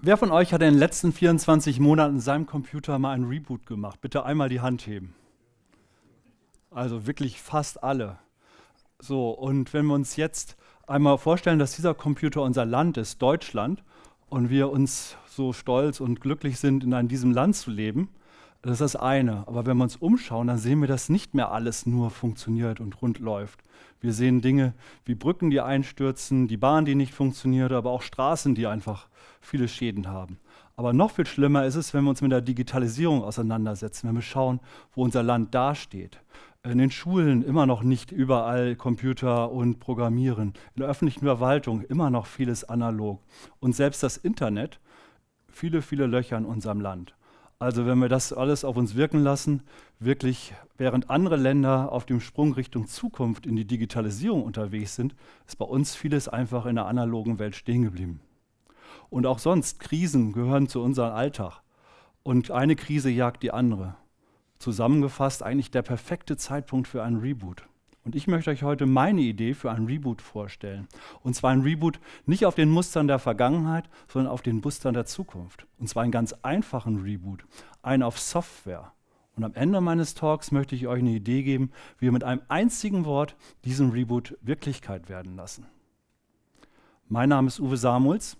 Wer von euch hat in den letzten 24 Monaten seinem Computer mal einen Reboot gemacht? Bitte einmal die Hand heben. Also wirklich fast alle. So, und wenn wir uns jetzt einmal vorstellen, dass dieser Computer unser Land ist, Deutschland, und wir uns so stolz und glücklich sind, in diesem Land zu leben, das ist das eine. Aber wenn wir uns umschauen, dann sehen wir, dass nicht mehr alles nur funktioniert und rund läuft. Wir sehen Dinge wie Brücken, die einstürzen, die Bahn, die nicht funktioniert, aber auch Straßen, die einfach viele Schäden haben. Aber noch viel schlimmer ist es, wenn wir uns mit der Digitalisierung auseinandersetzen, wenn wir schauen, wo unser Land dasteht. In den Schulen immer noch nicht überall Computer und Programmieren. In der öffentlichen Verwaltung immer noch vieles analog. Und selbst das Internet, viele, viele Löcher in unserem Land. Also wenn wir das alles auf uns wirken lassen, wirklich während andere Länder auf dem Sprung Richtung Zukunft in die Digitalisierung unterwegs sind, ist bei uns vieles einfach in der analogen Welt stehen geblieben. Und auch sonst, Krisen gehören zu unserem Alltag. Und eine Krise jagt die andere. Zusammengefasst eigentlich der perfekte Zeitpunkt für einen Reboot. Und ich möchte euch heute meine Idee für einen Reboot vorstellen. Und zwar ein Reboot nicht auf den Mustern der Vergangenheit, sondern auf den Mustern der Zukunft. Und zwar einen ganz einfachen Reboot, einen auf Software. Und am Ende meines Talks möchte ich euch eine Idee geben, wie wir mit einem einzigen Wort diesen Reboot Wirklichkeit werden lassen. Mein Name ist Uwe Samuels.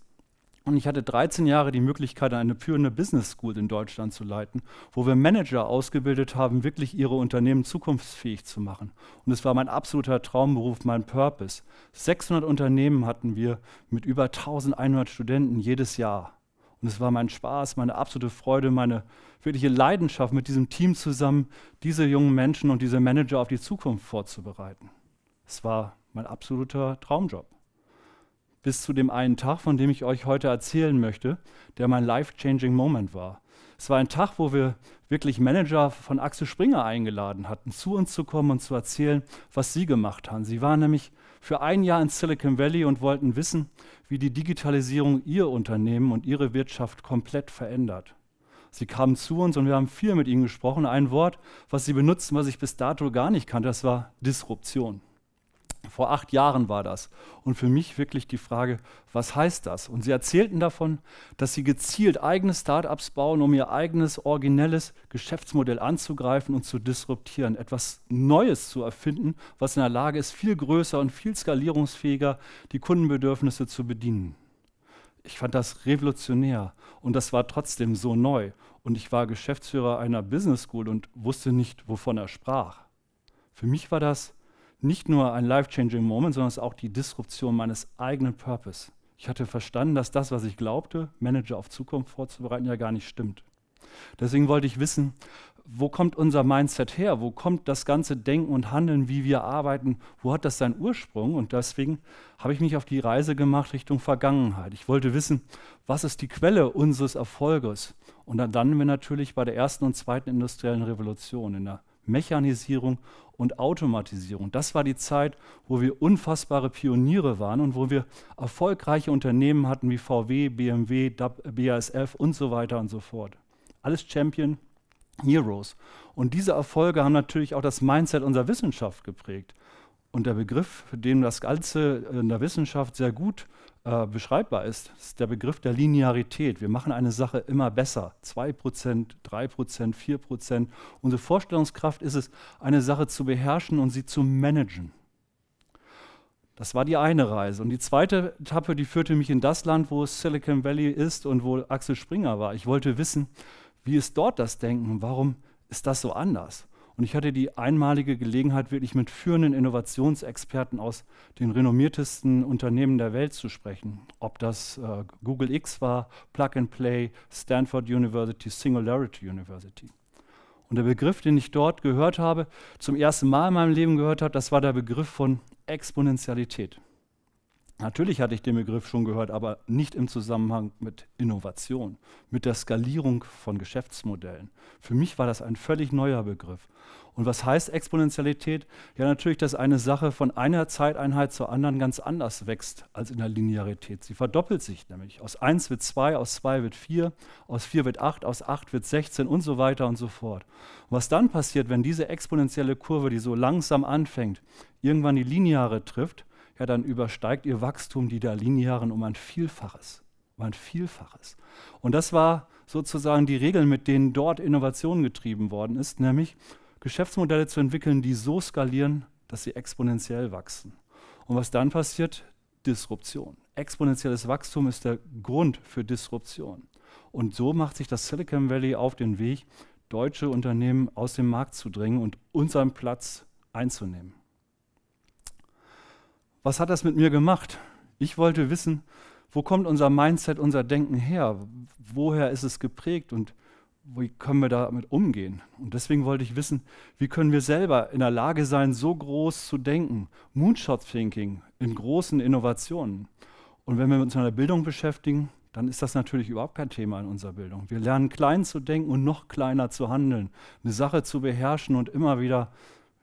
Und ich hatte 13 Jahre die Möglichkeit, eine führende Business School in Deutschland zu leiten, wo wir Manager ausgebildet haben, wirklich ihre Unternehmen zukunftsfähig zu machen. Und es war mein absoluter Traumberuf, mein Purpose. 600 Unternehmen hatten wir mit über 1100 Studenten jedes Jahr. Und es war mein Spaß, meine absolute Freude, meine wirkliche Leidenschaft, mit diesem Team zusammen diese jungen Menschen und diese Manager auf die Zukunft vorzubereiten. Es war mein absoluter Traumjob bis zu dem einen Tag, von dem ich euch heute erzählen möchte, der mein life-changing Moment war. Es war ein Tag, wo wir wirklich Manager von Axel Springer eingeladen hatten, zu uns zu kommen und zu erzählen, was sie gemacht haben. Sie waren nämlich für ein Jahr in Silicon Valley und wollten wissen, wie die Digitalisierung ihr Unternehmen und ihre Wirtschaft komplett verändert. Sie kamen zu uns und wir haben viel mit ihnen gesprochen. Ein Wort, was sie benutzten, was ich bis dato gar nicht kannte, das war Disruption. Vor acht Jahren war das. Und für mich wirklich die Frage, was heißt das? Und sie erzählten davon, dass sie gezielt eigene Startups bauen, um ihr eigenes originelles Geschäftsmodell anzugreifen und zu disruptieren, etwas Neues zu erfinden, was in der Lage ist, viel größer und viel skalierungsfähiger die Kundenbedürfnisse zu bedienen. Ich fand das revolutionär und das war trotzdem so neu. Und ich war Geschäftsführer einer Business School und wusste nicht, wovon er sprach. Für mich war das nicht nur ein life-changing Moment, sondern es ist auch die Disruption meines eigenen Purpose. Ich hatte verstanden, dass das, was ich glaubte, Manager auf Zukunft vorzubereiten, ja gar nicht stimmt. Deswegen wollte ich wissen, wo kommt unser Mindset her? Wo kommt das ganze Denken und Handeln, wie wir arbeiten? Wo hat das seinen Ursprung? Und deswegen habe ich mich auf die Reise gemacht Richtung Vergangenheit. Ich wollte wissen, was ist die Quelle unseres Erfolges? Und dann landen wir natürlich bei der ersten und zweiten industriellen Revolution in der Mechanisierung und Automatisierung. Das war die Zeit, wo wir unfassbare Pioniere waren und wo wir erfolgreiche Unternehmen hatten wie VW, BMW, BASF und so weiter und so fort. Alles Champion, Heroes. Und diese Erfolge haben natürlich auch das Mindset unserer Wissenschaft geprägt. Und der Begriff, für den das Ganze in der Wissenschaft sehr gut äh, beschreibbar ist, ist der Begriff der Linearität. Wir machen eine Sache immer besser. 2%, 3%, 4%. Unsere Vorstellungskraft ist es, eine Sache zu beherrschen und sie zu managen. Das war die eine Reise. Und die zweite Etappe, die führte mich in das Land, wo Silicon Valley ist und wo Axel Springer war. Ich wollte wissen, wie ist dort das Denken? Warum ist das so anders? Und ich hatte die einmalige Gelegenheit, wirklich mit führenden Innovationsexperten aus den renommiertesten Unternehmen der Welt zu sprechen. Ob das äh, Google X war, Plug and Play, Stanford University, Singularity University. Und der Begriff, den ich dort gehört habe, zum ersten Mal in meinem Leben gehört habe, das war der Begriff von Exponentialität. Natürlich hatte ich den Begriff schon gehört, aber nicht im Zusammenhang mit Innovation, mit der Skalierung von Geschäftsmodellen. Für mich war das ein völlig neuer Begriff. Und was heißt Exponentialität? Ja, natürlich, dass eine Sache von einer Zeiteinheit zur anderen ganz anders wächst als in der Linearität. Sie verdoppelt sich nämlich. Aus 1 wird 2, aus 2 wird 4, aus 4 wird 8, aus 8 wird 16 und so weiter und so fort. Und was dann passiert, wenn diese exponentielle Kurve, die so langsam anfängt, irgendwann die lineare trifft, ja, dann übersteigt ihr Wachstum die da linearen um ein Vielfaches. Um ein Vielfaches. Und das war sozusagen die Regel, mit denen dort Innovation getrieben worden ist, nämlich Geschäftsmodelle zu entwickeln, die so skalieren, dass sie exponentiell wachsen. Und was dann passiert? Disruption. Exponentielles Wachstum ist der Grund für Disruption. Und so macht sich das Silicon Valley auf den Weg, deutsche Unternehmen aus dem Markt zu drängen und unseren Platz einzunehmen was hat das mit mir gemacht? Ich wollte wissen, wo kommt unser Mindset, unser Denken her? Woher ist es geprägt und wie können wir damit umgehen? Und deswegen wollte ich wissen, wie können wir selber in der Lage sein, so groß zu denken? Moonshot Thinking in großen Innovationen. Und wenn wir uns mit einer Bildung beschäftigen, dann ist das natürlich überhaupt kein Thema in unserer Bildung. Wir lernen klein zu denken und noch kleiner zu handeln, eine Sache zu beherrschen und immer wieder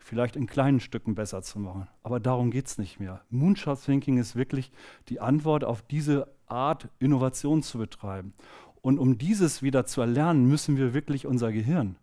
vielleicht in kleinen Stücken besser zu machen. Aber darum geht es nicht mehr. Moonshot Thinking ist wirklich die Antwort auf diese Art, Innovation zu betreiben. Und um dieses wieder zu erlernen, müssen wir wirklich unser Gehirn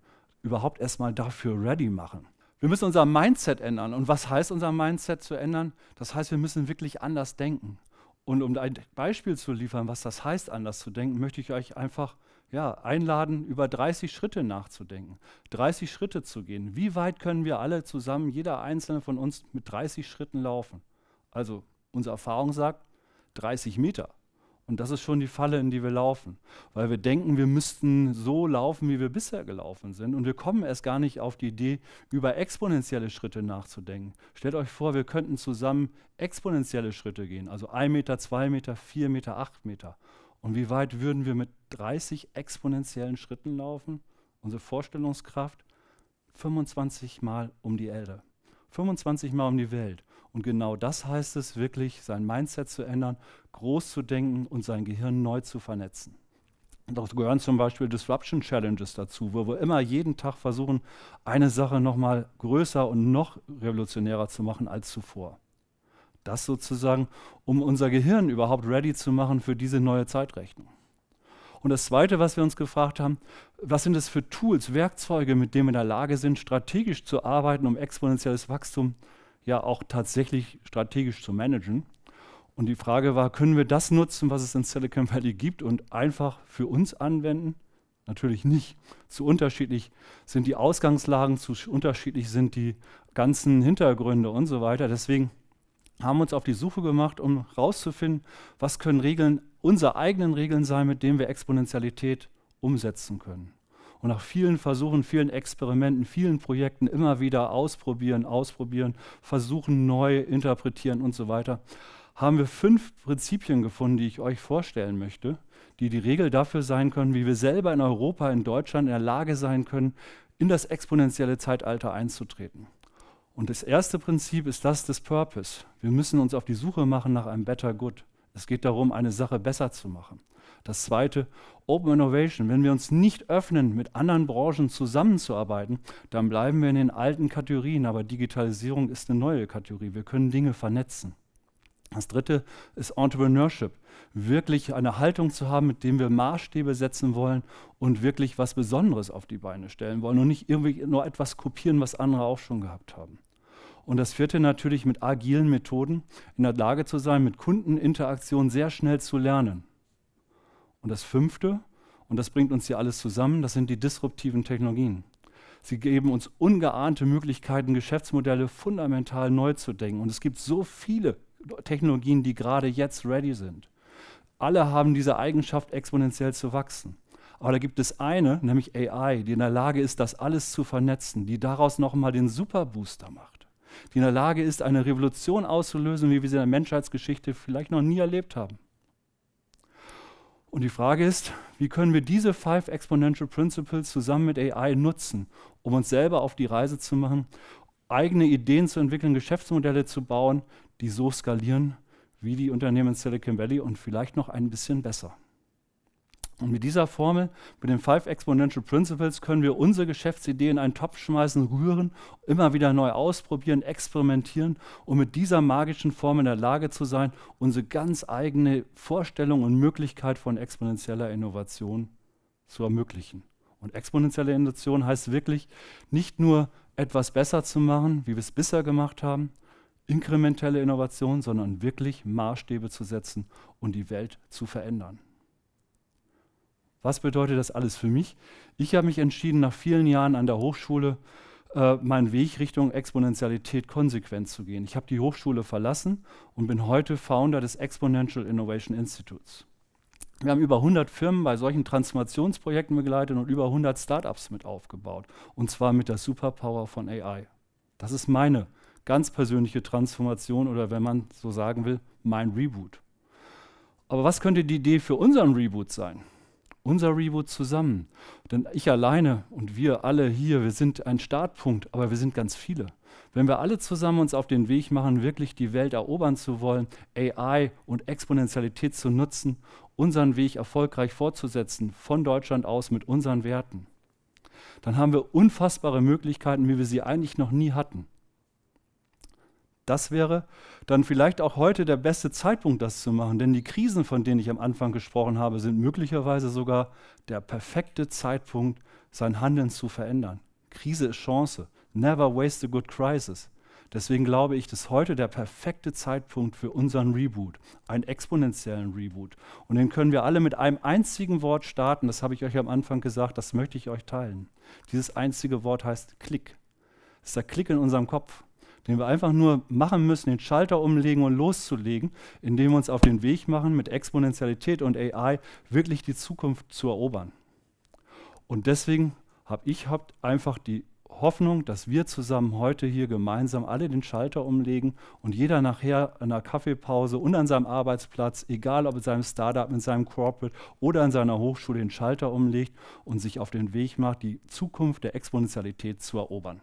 überhaupt erstmal dafür ready machen. Wir müssen unser Mindset ändern. Und was heißt unser Mindset zu ändern? Das heißt, wir müssen wirklich anders denken. Und um ein Beispiel zu liefern, was das heißt, anders zu denken, möchte ich euch einfach ja, einladen, über 30 Schritte nachzudenken, 30 Schritte zu gehen. Wie weit können wir alle zusammen, jeder einzelne von uns, mit 30 Schritten laufen? Also unsere Erfahrung sagt 30 Meter. Und das ist schon die Falle, in die wir laufen, weil wir denken, wir müssten so laufen, wie wir bisher gelaufen sind. Und wir kommen erst gar nicht auf die Idee, über exponentielle Schritte nachzudenken. Stellt euch vor, wir könnten zusammen exponentielle Schritte gehen, also 1 Meter, 2 Meter, 4 Meter, 8 Meter. Und wie weit würden wir mit 30 exponentiellen Schritten laufen, unsere Vorstellungskraft 25 Mal um die Erde, 25 Mal um die Welt. Und genau das heißt es wirklich, sein Mindset zu ändern, groß zu denken und sein Gehirn neu zu vernetzen. Da gehören zum Beispiel Disruption Challenges dazu, wo wir immer jeden Tag versuchen, eine Sache nochmal größer und noch revolutionärer zu machen als zuvor. Das sozusagen, um unser Gehirn überhaupt ready zu machen für diese neue Zeitrechnung. Und das Zweite, was wir uns gefragt haben, was sind das für Tools, Werkzeuge, mit denen wir in der Lage sind, strategisch zu arbeiten, um exponentielles Wachstum ja auch tatsächlich strategisch zu managen. Und die Frage war, können wir das nutzen, was es in Silicon Valley gibt und einfach für uns anwenden? Natürlich nicht. Zu unterschiedlich sind die Ausgangslagen, zu unterschiedlich sind die ganzen Hintergründe und so weiter. Deswegen haben wir uns auf die Suche gemacht, um herauszufinden, was können Regeln unsere eigenen Regeln sein, mit denen wir Exponentialität umsetzen können. Und nach vielen Versuchen, vielen Experimenten, vielen Projekten immer wieder ausprobieren, ausprobieren, versuchen neu, interpretieren und so weiter, haben wir fünf Prinzipien gefunden, die ich euch vorstellen möchte, die die Regel dafür sein können, wie wir selber in Europa, in Deutschland in der Lage sein können, in das exponentielle Zeitalter einzutreten. Und das erste Prinzip ist das des Purpose. Wir müssen uns auf die Suche machen nach einem Better Good. Es geht darum, eine Sache besser zu machen. Das zweite, Open Innovation. Wenn wir uns nicht öffnen, mit anderen Branchen zusammenzuarbeiten, dann bleiben wir in den alten Kategorien, aber Digitalisierung ist eine neue Kategorie. Wir können Dinge vernetzen. Das dritte ist Entrepreneurship. Wirklich eine Haltung zu haben, mit dem wir Maßstäbe setzen wollen und wirklich was Besonderes auf die Beine stellen wollen und nicht irgendwie nur etwas kopieren, was andere auch schon gehabt haben. Und das vierte natürlich mit agilen Methoden in der Lage zu sein, mit Kundeninteraktion sehr schnell zu lernen. Und das fünfte, und das bringt uns hier alles zusammen, das sind die disruptiven Technologien. Sie geben uns ungeahnte Möglichkeiten, Geschäftsmodelle fundamental neu zu denken. Und es gibt so viele Technologien, die gerade jetzt ready sind. Alle haben diese Eigenschaft, exponentiell zu wachsen. Aber da gibt es eine, nämlich AI, die in der Lage ist, das alles zu vernetzen, die daraus nochmal den Superbooster macht die in der Lage ist, eine Revolution auszulösen, wie wir sie in der Menschheitsgeschichte vielleicht noch nie erlebt haben. Und die Frage ist, wie können wir diese Five Exponential Principles zusammen mit AI nutzen, um uns selber auf die Reise zu machen, eigene Ideen zu entwickeln, Geschäftsmodelle zu bauen, die so skalieren wie die Unternehmen in Silicon Valley und vielleicht noch ein bisschen besser. Und mit dieser Formel, mit den Five Exponential Principles, können wir unsere Geschäftsidee in einen Topf schmeißen, rühren, immer wieder neu ausprobieren, experimentieren um mit dieser magischen Formel in der Lage zu sein, unsere ganz eigene Vorstellung und Möglichkeit von exponentieller Innovation zu ermöglichen. Und exponentielle Innovation heißt wirklich, nicht nur etwas besser zu machen, wie wir es bisher gemacht haben, inkrementelle Innovation, sondern wirklich Maßstäbe zu setzen und die Welt zu verändern. Was bedeutet das alles für mich? Ich habe mich entschieden, nach vielen Jahren an der Hochschule äh, meinen Weg Richtung Exponentialität konsequent zu gehen. Ich habe die Hochschule verlassen und bin heute Founder des Exponential Innovation Institutes. Wir haben über 100 Firmen bei solchen Transformationsprojekten begleitet und über 100 Startups mit aufgebaut. Und zwar mit der Superpower von AI. Das ist meine ganz persönliche Transformation oder wenn man so sagen will, mein Reboot. Aber was könnte die Idee für unseren Reboot sein? unser Reboot zusammen. Denn ich alleine und wir alle hier, wir sind ein Startpunkt, aber wir sind ganz viele. Wenn wir alle zusammen uns auf den Weg machen, wirklich die Welt erobern zu wollen, AI und Exponentialität zu nutzen, unseren Weg erfolgreich fortzusetzen, von Deutschland aus mit unseren Werten, dann haben wir unfassbare Möglichkeiten, wie wir sie eigentlich noch nie hatten. Das wäre dann vielleicht auch heute der beste Zeitpunkt, das zu machen, denn die Krisen, von denen ich am Anfang gesprochen habe, sind möglicherweise sogar der perfekte Zeitpunkt, sein Handeln zu verändern. Krise ist Chance. Never waste a good crisis. Deswegen glaube ich, dass heute der perfekte Zeitpunkt für unseren Reboot, einen exponentiellen Reboot. Und den können wir alle mit einem einzigen Wort starten. Das habe ich euch am Anfang gesagt, das möchte ich euch teilen. Dieses einzige Wort heißt Klick. Das ist der Klick in unserem Kopf den wir einfach nur machen müssen, den Schalter umlegen und loszulegen, indem wir uns auf den Weg machen, mit Exponentialität und AI wirklich die Zukunft zu erobern. Und deswegen habe ich hab einfach die Hoffnung, dass wir zusammen heute hier gemeinsam alle den Schalter umlegen und jeder nachher in einer Kaffeepause und an seinem Arbeitsplatz, egal ob in seinem Startup, in seinem Corporate oder in seiner Hochschule, den Schalter umlegt und sich auf den Weg macht, die Zukunft der Exponentialität zu erobern.